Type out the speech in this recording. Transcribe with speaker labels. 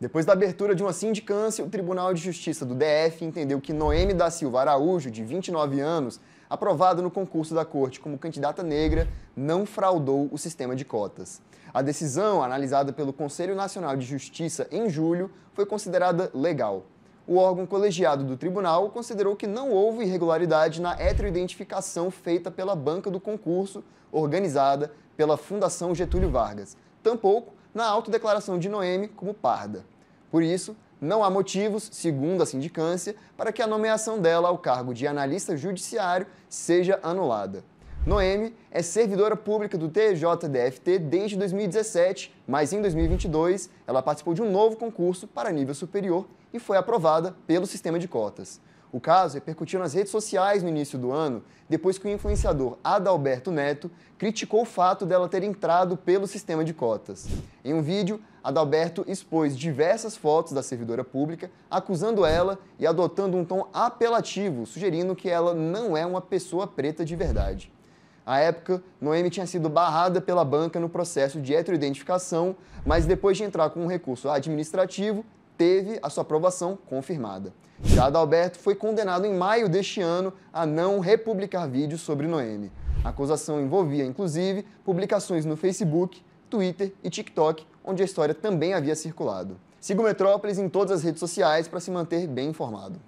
Speaker 1: Depois da abertura de uma sindicância, o Tribunal de Justiça do DF entendeu que Noemi da Silva Araújo, de 29 anos, aprovada no concurso da corte como candidata negra, não fraudou o sistema de cotas. A decisão, analisada pelo Conselho Nacional de Justiça em julho, foi considerada legal. O órgão colegiado do tribunal considerou que não houve irregularidade na heteroidentificação feita pela banca do concurso, organizada pela Fundação Getúlio Vargas. Tampouco na autodeclaração de Noemi como parda. Por isso, não há motivos, segundo a sindicância, para que a nomeação dela ao cargo de analista judiciário seja anulada. Noemi é servidora pública do TJDFT desde 2017, mas em 2022 ela participou de um novo concurso para nível superior e foi aprovada pelo sistema de cotas. O caso repercutiu é nas redes sociais no início do ano, depois que o influenciador Adalberto Neto criticou o fato dela ter entrado pelo sistema de cotas. Em um vídeo, Adalberto expôs diversas fotos da servidora pública, acusando ela e adotando um tom apelativo, sugerindo que ela não é uma pessoa preta de verdade. À época, Noemi tinha sido barrada pela banca no processo de heteroidentificação, mas depois de entrar com um recurso administrativo, teve a sua aprovação confirmada. Já Adalberto foi condenado em maio deste ano a não republicar vídeos sobre Noemi. A acusação envolvia, inclusive, publicações no Facebook, Twitter e TikTok, onde a história também havia circulado. Siga o Metrópolis em todas as redes sociais para se manter bem informado.